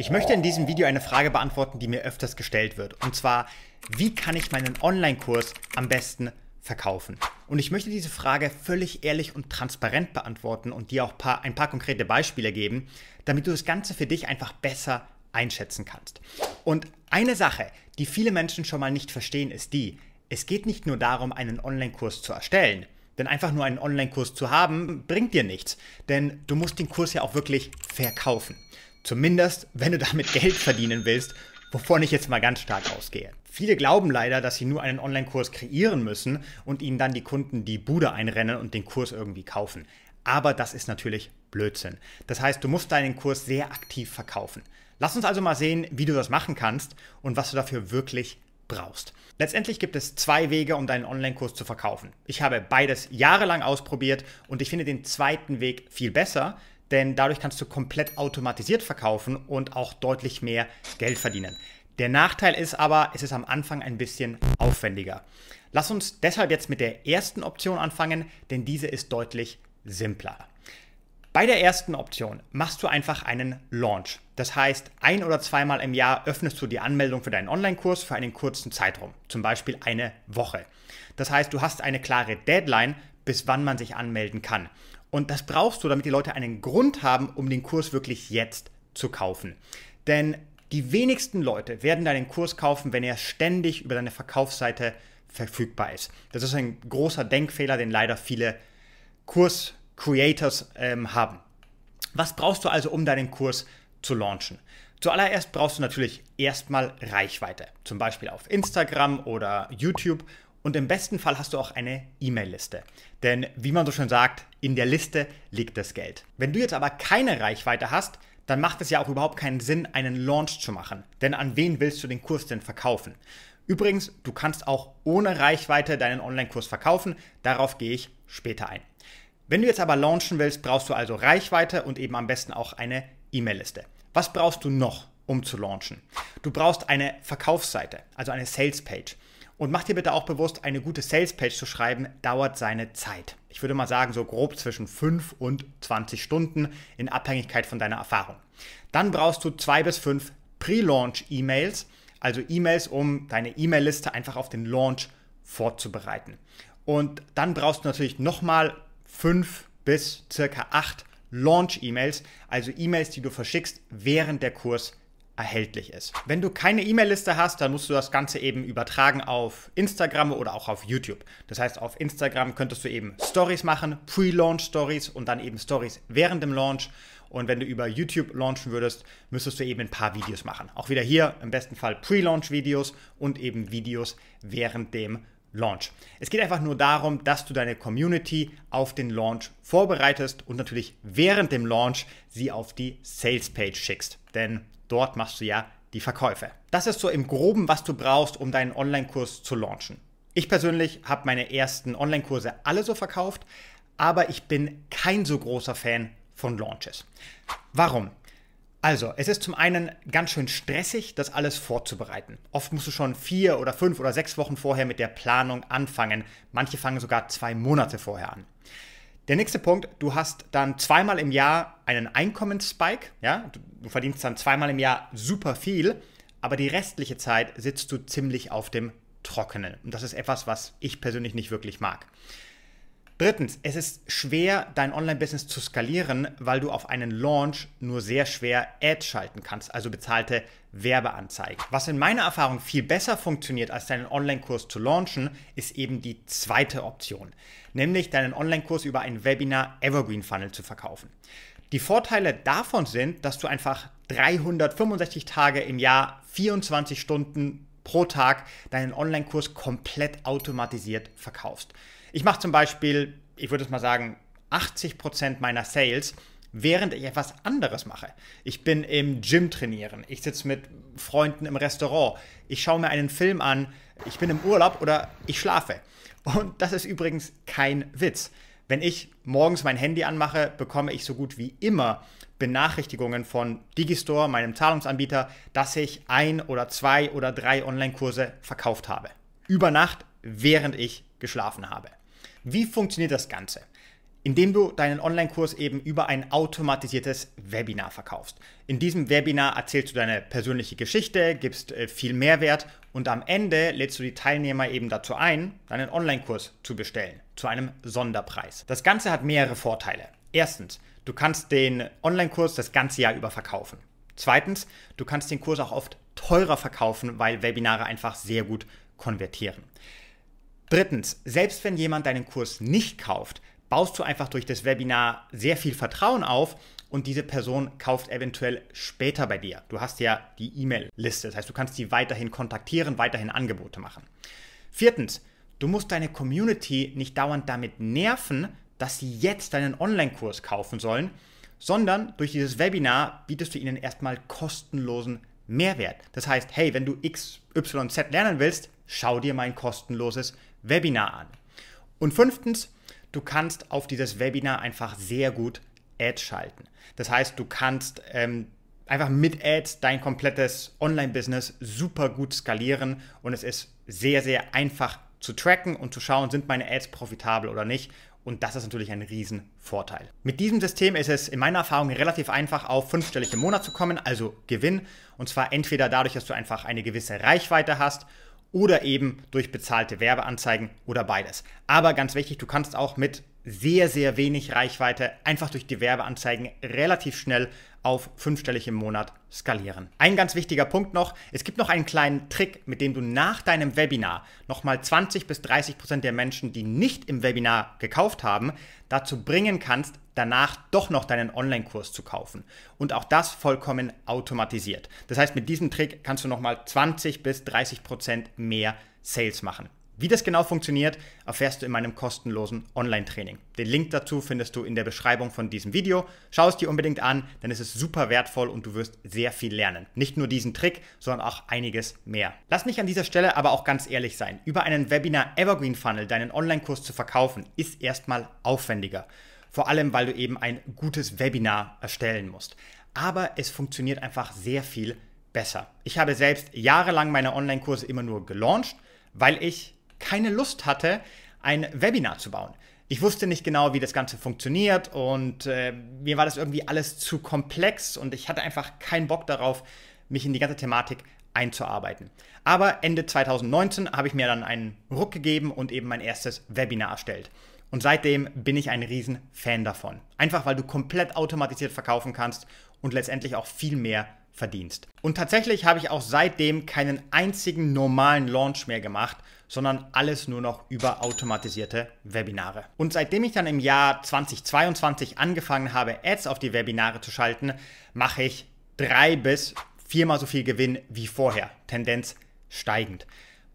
Ich möchte in diesem Video eine Frage beantworten, die mir öfters gestellt wird. Und zwar, wie kann ich meinen Online-Kurs am besten verkaufen? Und ich möchte diese Frage völlig ehrlich und transparent beantworten und dir auch paar, ein paar konkrete Beispiele geben, damit du das Ganze für dich einfach besser einschätzen kannst. Und eine Sache, die viele Menschen schon mal nicht verstehen, ist die, es geht nicht nur darum, einen Online-Kurs zu erstellen. Denn einfach nur einen Online-Kurs zu haben, bringt dir nichts. Denn du musst den Kurs ja auch wirklich verkaufen. Zumindest, wenn du damit Geld verdienen willst, wovon ich jetzt mal ganz stark ausgehe. Viele glauben leider, dass sie nur einen Online-Kurs kreieren müssen und ihnen dann die Kunden die Bude einrennen und den Kurs irgendwie kaufen. Aber das ist natürlich Blödsinn. Das heißt, du musst deinen Kurs sehr aktiv verkaufen. Lass uns also mal sehen, wie du das machen kannst und was du dafür wirklich brauchst. Letztendlich gibt es zwei Wege, um deinen Online-Kurs zu verkaufen. Ich habe beides jahrelang ausprobiert und ich finde den zweiten Weg viel besser, denn dadurch kannst du komplett automatisiert verkaufen und auch deutlich mehr Geld verdienen. Der Nachteil ist aber, es ist am Anfang ein bisschen aufwendiger. Lass uns deshalb jetzt mit der ersten Option anfangen, denn diese ist deutlich simpler. Bei der ersten Option machst du einfach einen Launch. Das heißt, ein oder zweimal im Jahr öffnest du die Anmeldung für deinen Online-Kurs für einen kurzen Zeitraum, zum Beispiel eine Woche. Das heißt, du hast eine klare Deadline, bis wann man sich anmelden kann. Und das brauchst du, damit die Leute einen Grund haben, um den Kurs wirklich jetzt zu kaufen. Denn die wenigsten Leute werden deinen Kurs kaufen, wenn er ständig über deine Verkaufsseite verfügbar ist. Das ist ein großer Denkfehler, den leider viele Kurs-Creators ähm, haben. Was brauchst du also, um deinen Kurs zu launchen? Zuallererst brauchst du natürlich erstmal Reichweite, zum Beispiel auf Instagram oder YouTube und im besten Fall hast du auch eine E-Mail-Liste. Denn wie man so schön sagt, in der Liste liegt das Geld. Wenn du jetzt aber keine Reichweite hast, dann macht es ja auch überhaupt keinen Sinn, einen Launch zu machen. Denn an wen willst du den Kurs denn verkaufen? Übrigens, du kannst auch ohne Reichweite deinen Online-Kurs verkaufen. Darauf gehe ich später ein. Wenn du jetzt aber launchen willst, brauchst du also Reichweite und eben am besten auch eine E-Mail-Liste. Was brauchst du noch, um zu launchen? Du brauchst eine Verkaufsseite, also eine Sales-Page. Und mach dir bitte auch bewusst, eine gute Sales-Page zu schreiben, dauert seine Zeit. Ich würde mal sagen, so grob zwischen 5 und 20 Stunden in Abhängigkeit von deiner Erfahrung. Dann brauchst du zwei bis fünf Pre-Launch-E-Mails, also E-Mails, um deine E-Mail-Liste einfach auf den Launch vorzubereiten. Und dann brauchst du natürlich nochmal fünf bis circa acht Launch-E-Mails, also E-Mails, die du verschickst, während der Kurs erhältlich ist. Wenn du keine E-Mail-Liste hast, dann musst du das Ganze eben übertragen auf Instagram oder auch auf YouTube. Das heißt, auf Instagram könntest du eben Stories machen, Pre-Launch-Stories und dann eben Stories während dem Launch. Und wenn du über YouTube launchen würdest, müsstest du eben ein paar Videos machen. Auch wieder hier im besten Fall Pre-Launch-Videos und eben Videos während dem Launch. Es geht einfach nur darum, dass du deine Community auf den Launch vorbereitest und natürlich während dem Launch sie auf die Sales Page schickst. Denn Dort machst du ja die Verkäufe. Das ist so im groben, was du brauchst, um deinen Online-Kurs zu launchen. Ich persönlich habe meine ersten Online-Kurse alle so verkauft, aber ich bin kein so großer Fan von Launches. Warum? Also, es ist zum einen ganz schön stressig, das alles vorzubereiten. Oft musst du schon vier oder fünf oder sechs Wochen vorher mit der Planung anfangen. Manche fangen sogar zwei Monate vorher an. Der nächste Punkt, du hast dann zweimal im Jahr einen Einkommensspike. Ja? du verdienst dann zweimal im Jahr super viel, aber die restliche Zeit sitzt du ziemlich auf dem Trockenen. Und das ist etwas, was ich persönlich nicht wirklich mag. Drittens, es ist schwer, dein Online-Business zu skalieren, weil du auf einen Launch nur sehr schwer Ads schalten kannst, also bezahlte Werbeanzeigen. Was in meiner Erfahrung viel besser funktioniert, als deinen Online-Kurs zu launchen, ist eben die zweite Option, nämlich deinen Online-Kurs über ein Webinar Evergreen Funnel zu verkaufen. Die Vorteile davon sind, dass du einfach 365 Tage im Jahr, 24 Stunden pro Tag deinen Online-Kurs komplett automatisiert verkaufst. Ich mache zum Beispiel, ich würde es mal sagen, 80% Prozent meiner Sales, während ich etwas anderes mache. Ich bin im Gym trainieren, ich sitze mit Freunden im Restaurant, ich schaue mir einen Film an, ich bin im Urlaub oder ich schlafe. Und das ist übrigens kein Witz. Wenn ich morgens mein Handy anmache, bekomme ich so gut wie immer Benachrichtigungen von Digistore, meinem Zahlungsanbieter, dass ich ein oder zwei oder drei Online-Kurse verkauft habe. Über Nacht, während ich geschlafen habe. Wie funktioniert das Ganze? indem du deinen Online-Kurs eben über ein automatisiertes Webinar verkaufst. In diesem Webinar erzählst du deine persönliche Geschichte, gibst äh, viel Mehrwert und am Ende lädst du die Teilnehmer eben dazu ein, deinen Online-Kurs zu bestellen, zu einem Sonderpreis. Das Ganze hat mehrere Vorteile. Erstens, du kannst den Online-Kurs das ganze Jahr über verkaufen. Zweitens, du kannst den Kurs auch oft teurer verkaufen, weil Webinare einfach sehr gut konvertieren. Drittens, selbst wenn jemand deinen Kurs nicht kauft, baust du einfach durch das Webinar sehr viel Vertrauen auf und diese Person kauft eventuell später bei dir. Du hast ja die E-Mail-Liste, das heißt, du kannst sie weiterhin kontaktieren, weiterhin Angebote machen. Viertens, du musst deine Community nicht dauernd damit nerven, dass sie jetzt deinen Online-Kurs kaufen sollen, sondern durch dieses Webinar bietest du ihnen erstmal kostenlosen Mehrwert. Das heißt, hey, wenn du X, Y, Z lernen willst, schau dir mein kostenloses Webinar an. Und fünftens, du kannst auf dieses Webinar einfach sehr gut Ads schalten. Das heißt, du kannst ähm, einfach mit Ads dein komplettes Online-Business super gut skalieren und es ist sehr, sehr einfach zu tracken und zu schauen, sind meine Ads profitabel oder nicht. Und das ist natürlich ein Riesenvorteil. Mit diesem System ist es in meiner Erfahrung relativ einfach, auf fünfstellig im Monat zu kommen, also Gewinn. Und zwar entweder dadurch, dass du einfach eine gewisse Reichweite hast oder eben durch bezahlte Werbeanzeigen oder beides. Aber ganz wichtig, du kannst auch mit sehr, sehr wenig Reichweite einfach durch die Werbeanzeigen relativ schnell auf fünfstellig im Monat skalieren. Ein ganz wichtiger Punkt noch, es gibt noch einen kleinen Trick, mit dem du nach deinem Webinar nochmal 20 bis 30 Prozent der Menschen, die nicht im Webinar gekauft haben, dazu bringen kannst, danach doch noch deinen Online-Kurs zu kaufen. Und auch das vollkommen automatisiert. Das heißt, mit diesem Trick kannst du nochmal 20 bis 30 Prozent mehr Sales machen. Wie das genau funktioniert, erfährst du in meinem kostenlosen Online-Training. Den Link dazu findest du in der Beschreibung von diesem Video. Schau es dir unbedingt an, denn es ist super wertvoll und du wirst sehr viel lernen. Nicht nur diesen Trick, sondern auch einiges mehr. Lass mich an dieser Stelle aber auch ganz ehrlich sein. Über einen Webinar Evergreen Funnel deinen Online-Kurs zu verkaufen, ist erstmal aufwendiger. Vor allem, weil du eben ein gutes Webinar erstellen musst. Aber es funktioniert einfach sehr viel besser. Ich habe selbst jahrelang meine Online-Kurse immer nur gelauncht, weil ich keine Lust hatte, ein Webinar zu bauen. Ich wusste nicht genau, wie das Ganze funktioniert und äh, mir war das irgendwie alles zu komplex und ich hatte einfach keinen Bock darauf, mich in die ganze Thematik einzuarbeiten. Aber Ende 2019 habe ich mir dann einen Ruck gegeben und eben mein erstes Webinar erstellt. Und seitdem bin ich ein Riesenfan davon. Einfach weil du komplett automatisiert verkaufen kannst und letztendlich auch viel mehr verdienst. Und tatsächlich habe ich auch seitdem keinen einzigen normalen Launch mehr gemacht, sondern alles nur noch über automatisierte Webinare. Und seitdem ich dann im Jahr 2022 angefangen habe, Ads auf die Webinare zu schalten, mache ich drei bis viermal so viel Gewinn wie vorher. Tendenz steigend.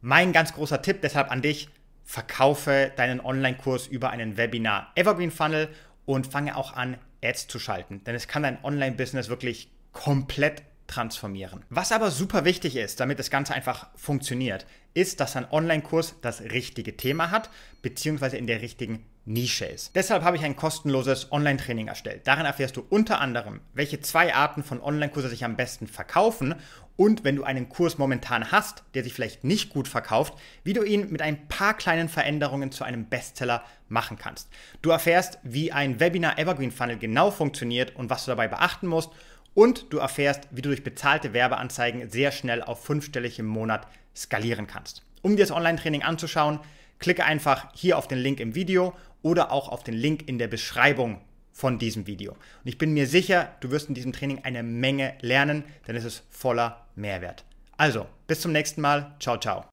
Mein ganz großer Tipp deshalb an dich, verkaufe deinen Online-Kurs über einen Webinar Evergreen Funnel und fange auch an, Ads zu schalten. Denn es kann dein Online-Business wirklich komplett transformieren. Was aber super wichtig ist, damit das Ganze einfach funktioniert, ist, dass ein Online-Kurs das richtige Thema hat, beziehungsweise in der richtigen Nische ist. Deshalb habe ich ein kostenloses Online-Training erstellt. Darin erfährst du unter anderem, welche zwei Arten von Online-Kursen sich am besten verkaufen und wenn du einen Kurs momentan hast, der sich vielleicht nicht gut verkauft, wie du ihn mit ein paar kleinen Veränderungen zu einem Bestseller machen kannst. Du erfährst, wie ein Webinar Evergreen Funnel genau funktioniert und was du dabei beachten musst und du erfährst, wie du durch bezahlte Werbeanzeigen sehr schnell auf fünfstellig im Monat skalieren kannst. Um dir das Online-Training anzuschauen, klicke einfach hier auf den Link im Video oder auch auf den Link in der Beschreibung von diesem Video. Und ich bin mir sicher, du wirst in diesem Training eine Menge lernen, denn es ist voller Mehrwert. Also, bis zum nächsten Mal. Ciao, ciao.